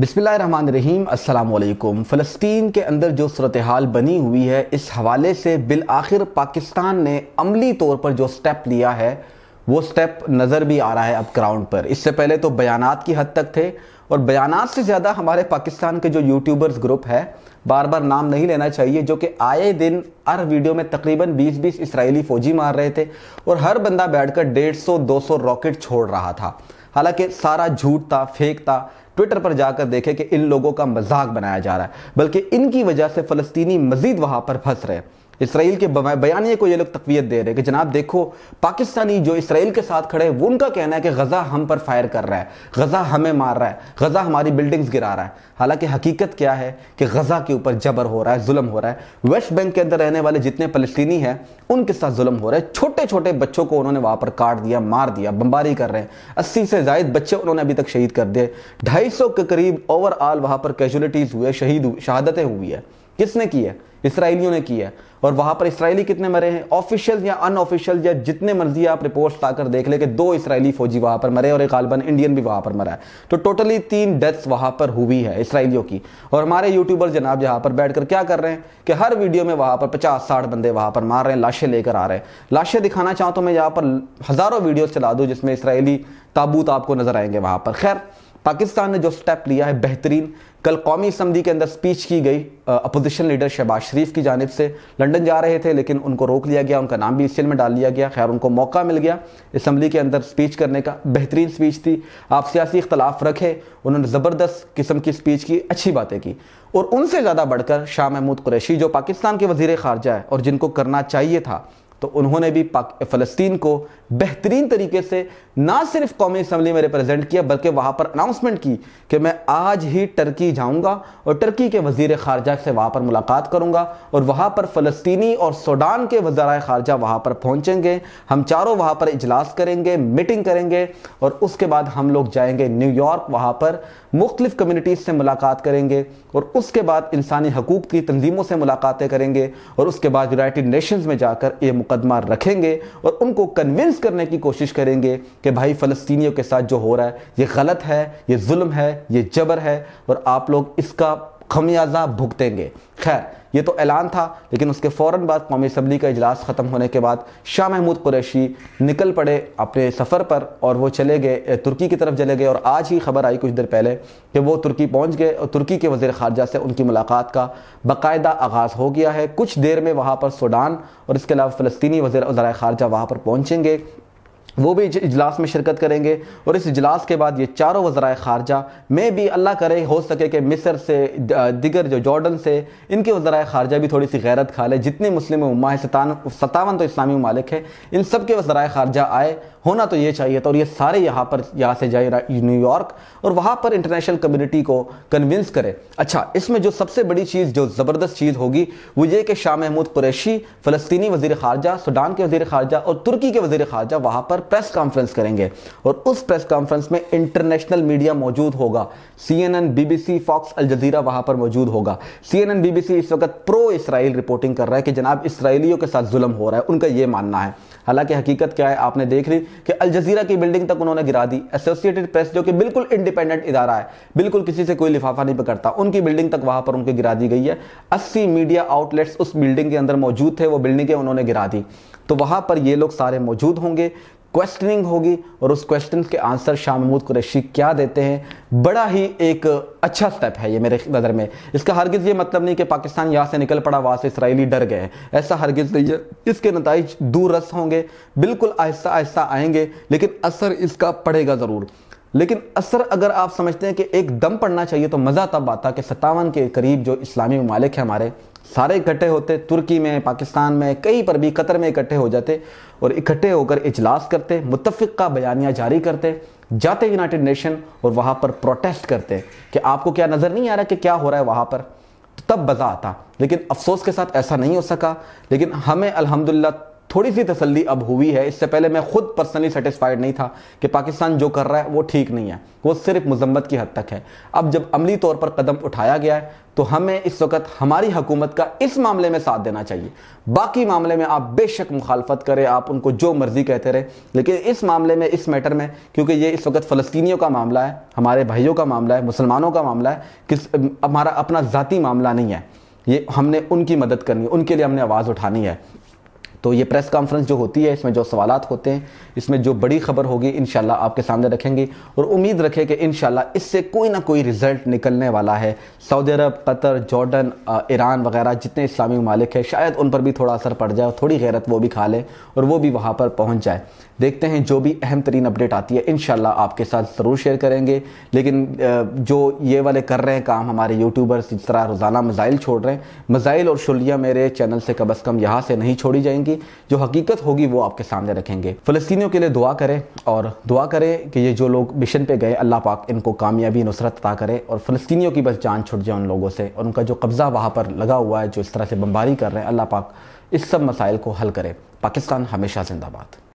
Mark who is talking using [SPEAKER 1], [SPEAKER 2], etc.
[SPEAKER 1] बिसमीम अल्लाम फ़लस्तीन के अंदर जो सूरत हाल बनी हुई है इस हवाले से बिल आखिर पाकिस्तान ने अमली तौर पर जो स्टेप लिया है वो स्टेप नज़र भी आ रहा है अब ग्राउंड पर इससे पहले तो बयान की हद तक थे और बयान से ज़्यादा हमारे पाकिस्तान के जो यूट्यूबर्स ग्रुप है बार बार नाम नहीं लेना चाहिए जो कि आए दिन हर वीडियो में तकरीबन 20-20 इसराइली फ़ौजी मार रहे थे और हर बंदा बैठकर 150-200 रॉकेट छोड़ रहा था हालांकि सारा झूठ था फेक था ट्विटर पर जाकर देखें कि इन लोगों का मजाक बनाया जा रहा है बल्कि इनकी वजह से फ़लस्तीनी मजीद वहां पर फंस रहे हैं इसराइल के बयानी को ये लोग तकवीत दे रहे हैं कि जनाब देखो पाकिस्तानी जो इसराइल के साथ खड़े हैं उनका कहना है कि गज़ा हम पर फायर कर रहा है गज़ा हमें मार रहा है गज़ा हमारी बिल्डिंग्स गिरा रहा है हालांकि हकीकत क्या है कि गज़ा के ऊपर जबर हो रहा है जुल्म हो रहा है वेस्ट बैंक के अंदर रहने वाले जितने फलस्तनी हैं उनके साथ जुल्म हो रहा है छोटे छोटे बच्चों को उन्होंने वहां पर काट दिया मार दिया बम्बारी कर रहे हैं अस्सी से जायद बच्चे उन्होंने अभी तक शहीद कर दिए ढाई के करीब ओवरऑल वहां पर कैजुअलिटीज़ हुए शहीद शहादतें हुई है किसने की है इसराइलियों ने की है और वहां पर इसराइली कितने मरे हैं ऑफिशियल या अनऑफिशियल या जितने मर्जी आप रिपोर्ट्स लाकर देख ले कि दो इसराइली फौजी वहां पर मरे और एक गालबन इंडियन भी वहां पर मरा है तो टोटली तीन डेथ्स वहां पर हुई है इसराइलियों की और हमारे यूट्यूबर जनाब यहां पर बैठकर क्या कर रहे हैं कि हर वीडियो में वहां पर पचास साठ बंदे वहां पर मार रहे हैं लाशें लेकर आ रहे हैं लाशें दिखाना चाहूँ तो मैं यहाँ पर हजारों वीडियोज चला दूँ जिसमें इसराइली ताबूत आपको नजर आएंगे वहां पर खैर पाकिस्तान ने जो स्टेप लिया है बेहतरीन कल कौमी असम्बली के अंदर स्पीच की गई अपोजिशन लीडर शहबाज शरीफ की जानब से लंदन जा रहे थे लेकिन उनको रोक लिया गया उनका नाम भी इस में डाल लिया गया खैर उनको मौका मिल गया इसम्बली के अंदर स्पीच करने का बेहतरीन स्पीच थी आप सियासी इख्तलाफ रखे उन्होंने ज़बरदस्त किस्म की स्पीच की अच्छी बातें की और उनसे ज़्यादा बढ़कर शाह महमूद कुरैशी जो पाकिस्तान के वजीर खारजा है और जिनको करना चाहिए था तो उन्होंने भी फ़लस्तीन को बेहतरीन तरीके से ना सिर्फ कौमी असम्बली में रिप्रेजेंट किया बल्कि वहाँ पर अनाउंसमेंट की कि मैं आज ही टर्की जाऊँगा और टर्की के वजीर खारजा से वहाँ पर मुलाकात करूँगा और वहाँ पर फ़लस्तीनी और सोडान के वजरा खारजा वहाँ पर पहुँचेंगे हम चारों वहाँ पर इजलास करेंगे मीटिंग करेंगे और उसके बाद हम लोग जाएंगे न्यूयॉर्क वहाँ पर मुख्तलिफ़ कम्यूनिटीज़ से मुलाकात करेंगे और उसके बाद इंसानी हकूक़ की तंजीमों से मुलाकातें करेंगे और उसके बाद यूनाइट नेशनज़ में जाकर ये मुकदमा रखेंगे और उनको कन्विंस करने की कोशिश करेंगे कि भाई फ़लस्तनीों के साथ जो हो रहा है ये गलत है ये जुल्म है ये जबर है और आप लोग इसका खमियाजा भुगतेंगे खैर ये तो ऐलान था लेकिन उसके फ़ौर बाद कौमी असम्बली का इजलास ख़त्म होने के बाद शाह महमूद कुरैशी निकल पड़े अपने सफ़र पर और वो चले गए तुर्की की तरफ चले गए और आज ही खबर आई कुछ देर पहले कि वो तुर्की पहुँच गए और तुर्की के वज़ी ख़ारजा से उनकी मुलाकात का बाकायदा आगाज़ हो गया है कुछ देर में वहाँ पर सूडान और इसके अलावा फ़लस्तनी वज़ी ख़ारजा वहाँ पर पहुँचेंगे वो भी इजलास में शिरकत करेंगे और इस इजलास के बाद ये चारों वज्रा खारजा में भी अल्लाह करे हो सके कि मिस्र से दिगर जो जॉर्डन से इनके वज्रा खारजा भी थोड़ी सी गैरत खा ले जितने मुस्लिम उमा सतान सतावन तो इस्लामी ममालिक है इन सब के वज्रा खारजा आए होना तो ये चाहिए था और ये सारे यहाँ पर यहाँ से जाए न्यूयॉर्क और वहाँ पर इंटरनेशनल कम्यूनिटी को कन्विंस करें अच्छा इसमें जो सबसे बड़ी चीज़ जो ज़बरदस्त चीज़ होगी वो ये कि शाह महमूद कुरैशी फ़लस्तनी वजीर खारजा सूडान के वजीर खारजा और तुर्की के वजीर खारजा वहाँ पर पर प्रेस कॉन्फ्रेंस करेंगे और उस प्रेस कॉन्फ्रेंस में इंटरनेशनल मीडिया मौजूद होगा C N N B B C Fox Al Jazeera वहां पर मौजूद होगा C N N B B C इस वक्त प्रो इसराइल रिपोर्टिंग कर रहा है कि जनाब इसराइलियों के साथ जुलम हो रहा है उनका यह मानना है हालांकि हकीकत क्या है आपने देख ली कि अल जजीरा की बिल्डिंग तक उन्होंने गिरा दी एसोसिएटेड प्रेस जो कि बिल्कुल इंडिपेंडेंट इदारा है बिल्कुल किसी से कोई लिफाफा नहीं पकड़ता उनकी बिल्डिंग तक वहां पर उनकी गिरा दी गई है अस्सी मीडिया आउटलेट्स उस बिल्डिंग के अंदर मौजूद थे वो बिल्डिंग के उन्होंने गिरा दी तो वहां पर ये लोग सारे मौजूद होंगे क्वेश्चनिंग होगी और उस क्वेश्चन के आंसर शाह महमूद कुरैशी क्या देते हैं बड़ा ही एक अच्छा स्टेप है ये मेरे नज़र में इसका हरगिज़ ये मतलब नहीं कि पाकिस्तान यहाँ से निकल पड़ा वहाँ से इसराइली डर गए ऐसा हरगिज़ नहीं है इसके नतज दूर रस होंगे बिल्कुल आहिस्ता आहिस्ता आएंगे लेकिन असर इसका पड़ेगा ज़रूर लेकिन असर अगर आप समझते हैं कि एक दम पड़ना चाहिए तो मज़ा तब आता कि सत्तावन के करीब जो इस्लामी ममालिक हैं हमारे सारे इकट्ठे होते तुर्की में पाकिस्तान में कहीं पर भी कतर में इकट्ठे हो जाते और इकट्ठे होकर इजलास करते मुतफ़ का बयानियाँ जारी करते जाते यूनाइटेड नेशन और वहाँ पर प्रोटेस्ट करते कि आपको क्या नज़र नहीं आ रहा कि क्या हो रहा है वहाँ पर तो तब मज़ा आता लेकिन अफसोस के साथ ऐसा नहीं हो सका लेकिन हमें अलहमदिल्ला थोड़ी सी तसल्ली अब हुई है इससे पहले मैं खुद पर्सनली सेटिस्फाइड नहीं था कि पाकिस्तान जो कर रहा है वो ठीक नहीं है वो सिर्फ मजम्मत की हद तक है अब जब अमली तौर पर कदम उठाया गया है तो हमें इस वक्त हमारी हुकूमत का इस मामले में साथ देना चाहिए बाकी मामले में आप बेशक मुखालफत करें आप उनको जो मर्जी कहते रहे लेकिन इस मामले में इस मैटर में क्योंकि ये इस वक्त फ़लस्तियों का मामला है हमारे भाइयों का मामला है मुसलमानों का मामला है किस हमारा अपना जतीी मामला नहीं है ये हमने उनकी मदद करनी है उनके लिए हमने आवाज़ उठानी है तो ये प्रेस कॉन्फ्रेंस जो होती है इसमें जो सवाल होते हैं इसमें जो बड़ी खबर होगी इन आपके सामने रखेंगे और उम्मीद रखें कि इन इससे कोई ना कोई रिजल्ट निकलने वाला है Saudi Arab Qatar Jordan Iran वगैरह जितने इस्लामी ममालिक है शायद उन पर भी थोड़ा असर पड़ जाए थोड़ी गैरत वो भी खा लें और वो भी वहाँ पर पहुँच जाए देखते हैं जो भी अहम तरीन अपडेट आती है इन आपके साथ ज़रूर शेयर करेंगे लेकिन जो ये वाले कर रहे हैं काम हमारे यूट्यूबर्स जिस तरह रोज़ाना मज़ाइल छोड़ रहे हैं मज़ाइल और शुलिया मेरे चैनल से कम अज़ कम यहाँ से नहीं छोड़ी जाएंगी की जो हकीकत होगी वो आपके सामने रखेंगे फ़लस्तियों के लिए दुआ करें और दुआ करें कि ये जो लोग मिशन पे गए अल्लाह पाक इनको कामयाबी नुसरत अदा करे और फ़लस्तियों की बस जान छुट जाए उन लोगों से और उनका जो कब्ज़ा वहाँ पर लगा हुआ है जो इस तरह से बमबारी कर रहे हैं अल्लाह पाक इस सब मसाइल को हल करे पाकिस्तान हमेशा जिंदाबाद